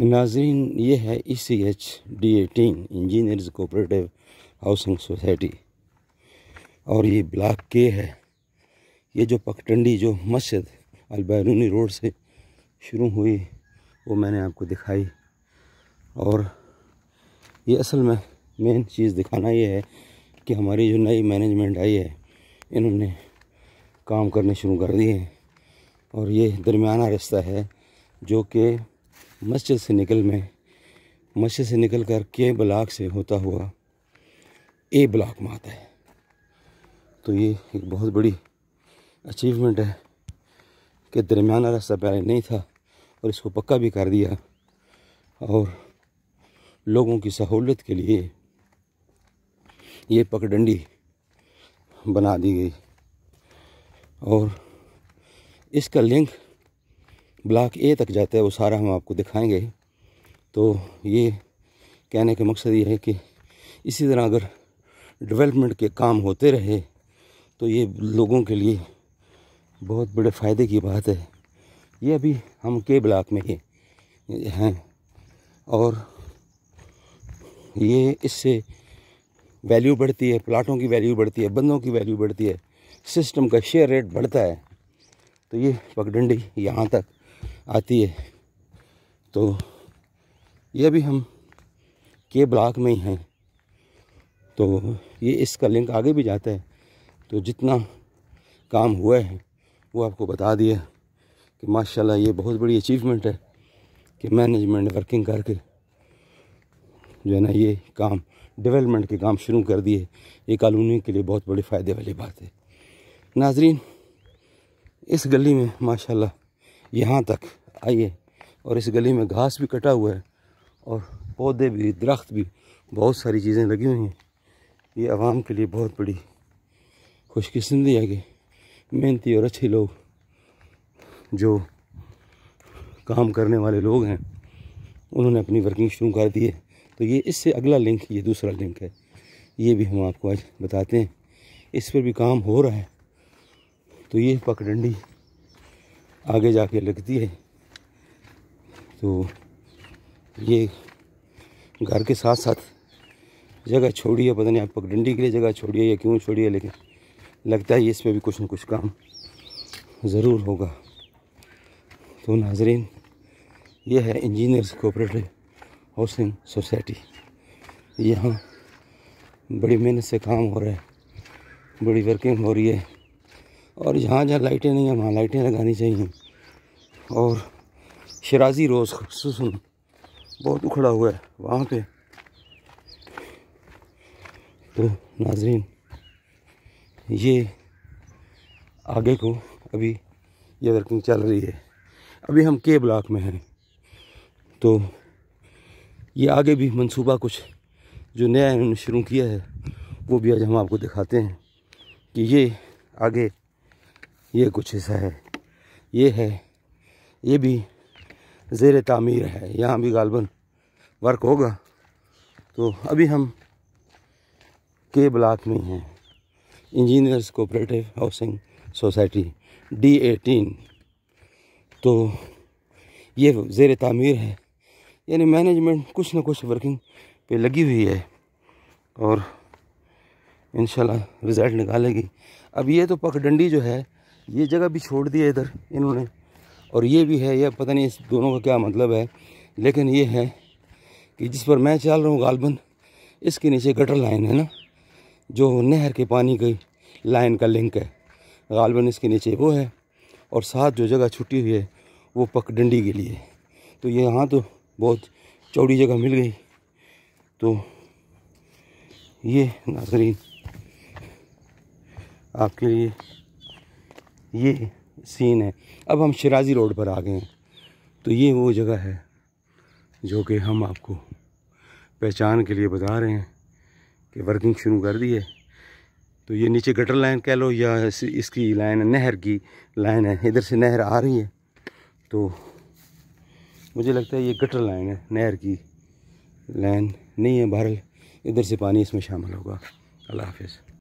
नाजरीन ये है E C H D eighteen engineers cooperative housing society और ये ब्लॉक के है ये जो पगटंडी जो मस्जिद अलबैरूनी रोड से शुरू हुई वो मैंने आपको दिखाई और ये असल में मेन चीज़ दिखाना ये है कि हमारी जो नई मैनेजमेंट आई है इन्होंने काम करने शुरू कर दिए हैं और ये दरमियाना रास्ता है जो कि मस्जिद से निकल में मस्जिद से निकल कर के ब्लाक से होता हुआ ए ब्लाक में आता है तो ये एक बहुत बड़ी अचीवमेंट है कि दरमियाना रास्ता पहले नहीं था और इसको पक्का भी कर दिया और लोगों की सहूलत के लिए ये पकडंडी बना दी गई और इसका लिंक ब्लॉक ए तक जाता है वो सारा हम आपको दिखाएंगे तो ये कहने का मकसद ये है कि इसी तरह अगर डेवलपमेंट के काम होते रहे तो ये लोगों के लिए बहुत बड़े फ़ायदे की बात है ये अभी हम के ब्लॉक में ही हैं और ये इससे वैल्यू बढ़ती है प्लाटों की वैल्यू बढ़ती है बंदों की वैल्यू बढ़ती है सिस्टम का शेयर रेट बढ़ता है तो ये पगडंडी यहाँ तक आती है तो ये भी हम के ब्लॉक में ही हैं तो ये इसका लिंक आगे भी जाता है तो जितना काम हुआ है वो आपको बता दिया कि माशाल्लाह ये बहुत बड़ी अचीवमेंट है कि मैनेजमेंट वर्किंग करके जो है ना ये काम डेवलपमेंट के काम शुरू कर दिए ये कॉलोनी के लिए बहुत बड़े फ़ायदे वाली बात है नाजरीन इस गली में माशाल्लाह यहाँ तक आइए और इस गली में घास भी कटा हुआ है और पौधे भी दरख्त भी बहुत सारी चीज़ें लगी हुई हैं ये आवाम के लिए बहुत बड़ी खुशकिस्मती है कि मेहनती और अच्छे लोग जो काम करने वाले लोग हैं उन्होंने अपनी वर्किंग शुरू कर दी है तो ये इससे अगला लिंक ये दूसरा लिंक है ये भी हम आपको आज बताते हैं इस पर भी काम हो रहा है तो ये पकडंडी आगे जाके लगती है तो ये घर के साथ साथ जगह छोड़ी है पता नहीं आप पगडंडी के लिए जगह छोड़ी है या क्यों छोड़ी है लेकिन लगता है इसमें भी कुछ ना कुछ काम ज़रूर होगा तो नाजरीन ये है इंजीनियर्स कोऑपरेटिव हाउसिंग सोसाइटी यहाँ बड़ी मेहनत से काम हो रहा है बड़ी वर्किंग हो रही है और जहाँ जहाँ लाइटें नहीं हैं वहाँ लाइटें लगानी चाहिए और शराजी रोज़ खसूसन बहुत उखड़ा हुआ है वहाँ पे तो नाजरीन ये आगे को अभी ये वर्किंग चल रही है अभी हम के ब्लॉक में हैं तो ये आगे भी मंसूबा कुछ जो नया इन्होंने शुरू किया है वो भी आज हम आपको दिखाते हैं कि ये आगे ये कुछ ऐसा है ये है ये भी ज़ेर तामीर है यहाँ भी गालबन वर्क होगा तो अभी हम के ब्लाक में हैं engineers cooperative housing society D eighteen तो ये ज़ेर तामीर है यानी मैनेजमेंट कुछ ना कुछ वर्किंग पे लगी हुई है और इन रिज़ल्ट निकालेगी अब ये तो पकडंडी जो है ये जगह भी छोड़ दी है इधर इन्होंने और ये भी है यह पता नहीं इस दोनों का क्या मतलब है लेकिन ये है कि जिस पर मैं चल रहा हूँ गालबन इसके नीचे गटर लाइन है ना जो नहर के पानी की लाइन का लिंक है गालबन इसके नीचे वो है और साथ जो जगह छुट्टी हुई है वो पकडंडी के लिए तो ये यहाँ तो बहुत चौड़ी जगह मिल गई तो ये नाजरीन आपके लिए ये सीन है अब हम शराजी रोड पर आ गए हैं तो ये वो जगह है जो कि हम आपको पहचान के लिए बता रहे हैं कि वर्किंग शुरू कर दी है तो ये नीचे गटर लाइन कह लो या इसकी लाइन नहर की लाइन है इधर से नहर आ रही है तो मुझे लगता है ये गटर लाइन है नहर की लाइन नहीं है बहरल इधर से पानी इसमें शामिल होगा अल्लाह हाफिज़